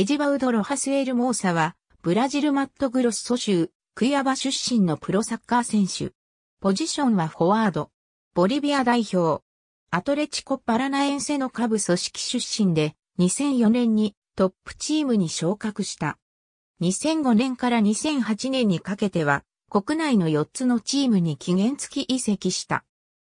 エジバウド・ロハスエル・モーサは、ブラジルマットグロッソ州、クイアバ出身のプロサッカー選手。ポジションはフォワード。ボリビア代表。アトレチコ・パラナエンセの下部組織出身で、2004年にトップチームに昇格した。2005年から2008年にかけては、国内の4つのチームに期限付き移籍した。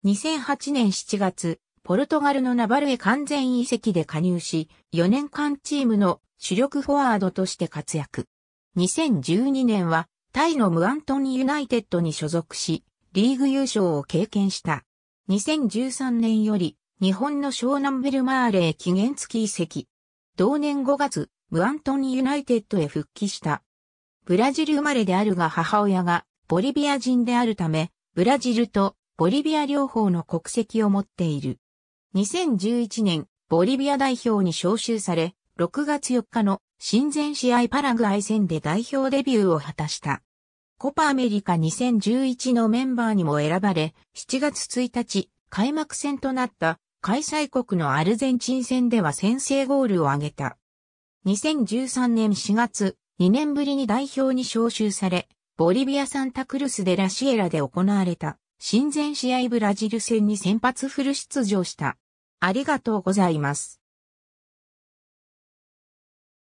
2008年7月、ポルトガルのナバルへ完全移籍で加入し、4年間チームの主力フォワードとして活躍。2012年はタイのムアントンユナイテッドに所属し、リーグ優勝を経験した。2013年より日本の湘南ベルマーレへ期限付き移籍。同年5月、ムアントンユナイテッドへ復帰した。ブラジル生まれであるが母親がボリビア人であるため、ブラジルとボリビア両方の国籍を持っている。2011年、ボリビア代表に招集され、6月4日の親善試合パラグアイ戦で代表デビューを果たした。コパアメリカ2011のメンバーにも選ばれ、7月1日、開幕戦となった開催国のアルゼンチン戦では先制ゴールを挙げた。2013年4月、2年ぶりに代表に招集され、ボリビアサンタクルスでラシエラで行われた、親善試合ブラジル戦に先発フル出場した。ありがとうございます。